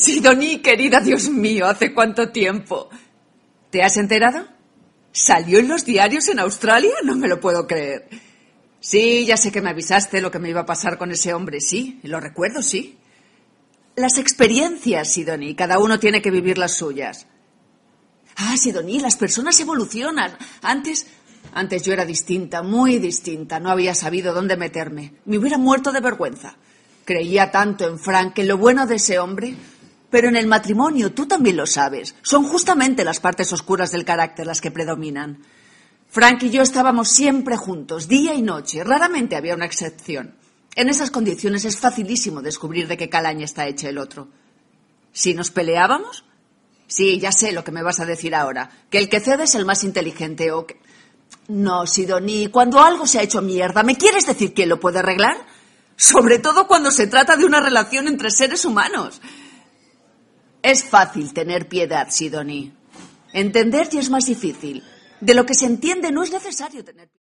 Sidoní, querida, Dios mío, ¿hace cuánto tiempo? ¿Te has enterado? ¿Salió en los diarios en Australia? No me lo puedo creer. Sí, ya sé que me avisaste lo que me iba a pasar con ese hombre, sí, lo recuerdo, sí. Las experiencias, Sidoní, cada uno tiene que vivir las suyas. Ah, Sidoní, las personas evolucionan. Antes, antes yo era distinta, muy distinta, no había sabido dónde meterme. Me hubiera muerto de vergüenza. Creía tanto en Frank, en lo bueno de ese hombre, pero en el matrimonio, tú también lo sabes, son justamente las partes oscuras del carácter las que predominan. Frank y yo estábamos siempre juntos, día y noche, raramente había una excepción. En esas condiciones es facilísimo descubrir de qué calaña está hecha el otro. Si nos peleábamos, sí, ya sé lo que me vas a decir ahora, que el que cede es el más inteligente o que... No, Sidoní, cuando algo se ha hecho mierda, ¿me quieres decir quién lo puede arreglar? Sobre todo cuando se trata de una relación entre seres humanos. Es fácil tener piedad, Sidoní. Entender es más difícil. De lo que se entiende no es necesario tener piedad.